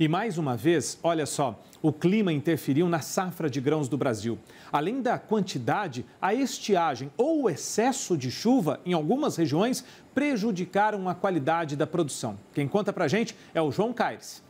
E mais uma vez, olha só, o clima interferiu na safra de grãos do Brasil. Além da quantidade, a estiagem ou o excesso de chuva em algumas regiões prejudicaram a qualidade da produção. Quem conta pra gente é o João Caires.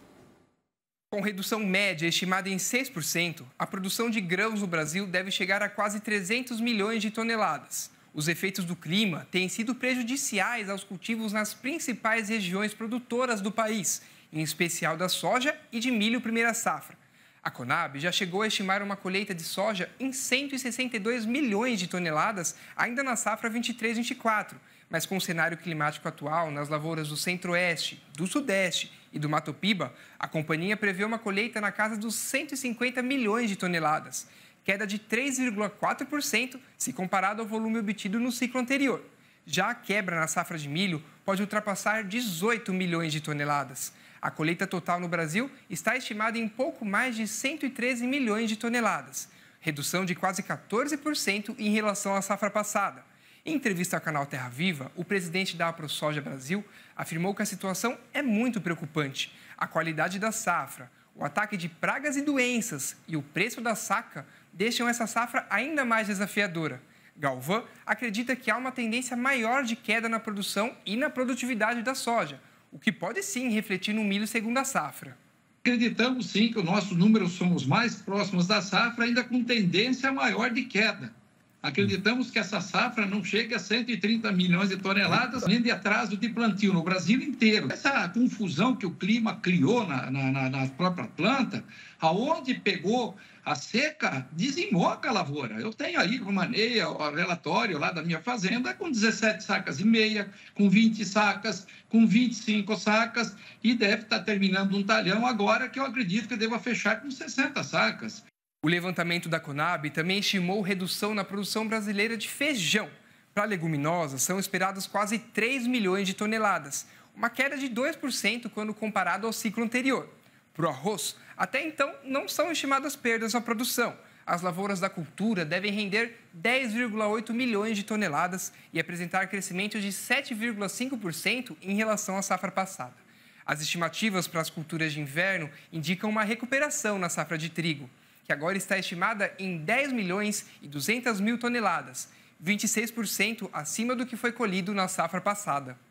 Com redução média estimada em 6%, a produção de grãos no Brasil deve chegar a quase 300 milhões de toneladas. Os efeitos do clima têm sido prejudiciais aos cultivos nas principais regiões produtoras do país em especial da soja e de milho primeira safra. A Conab já chegou a estimar uma colheita de soja em 162 milhões de toneladas ainda na safra 23-24, mas com o cenário climático atual nas lavouras do Centro-Oeste, do Sudeste e do Mato Piba, a companhia prevê uma colheita na casa dos 150 milhões de toneladas, queda de 3,4% se comparado ao volume obtido no ciclo anterior. Já a quebra na safra de milho pode ultrapassar 18 milhões de toneladas. A colheita total no Brasil está estimada em pouco mais de 113 milhões de toneladas, redução de quase 14% em relação à safra passada. Em entrevista ao canal Terra Viva, o presidente da AproSoja Brasil afirmou que a situação é muito preocupante. A qualidade da safra, o ataque de pragas e doenças e o preço da saca deixam essa safra ainda mais desafiadora. Galvão acredita que há uma tendência maior de queda na produção e na produtividade da soja, o que pode sim refletir no milho segundo a safra. Acreditamos sim que os nossos números são os mais próximos da safra, ainda com tendência maior de queda. Acreditamos que essa safra não chega a 130 milhões de toneladas, nem de atraso de plantio no Brasil inteiro. Essa confusão que o clima criou na, na, na própria planta, aonde pegou a seca, dizimou a lavoura. Eu tenho aí, uma maneia, o relatório lá da minha fazenda, com 17 sacas e meia, com 20 sacas, com 25 sacas, e deve estar terminando um talhão agora que eu acredito que deva fechar com 60 sacas. O levantamento da Conab também estimou redução na produção brasileira de feijão. Para leguminosas, são esperadas quase 3 milhões de toneladas, uma queda de 2% quando comparado ao ciclo anterior. Para o arroz, até então não são estimadas perdas na produção. As lavouras da cultura devem render 10,8 milhões de toneladas e apresentar crescimento de 7,5% em relação à safra passada. As estimativas para as culturas de inverno indicam uma recuperação na safra de trigo que agora está estimada em 10 milhões e 200 mil toneladas, 26% acima do que foi colhido na safra passada.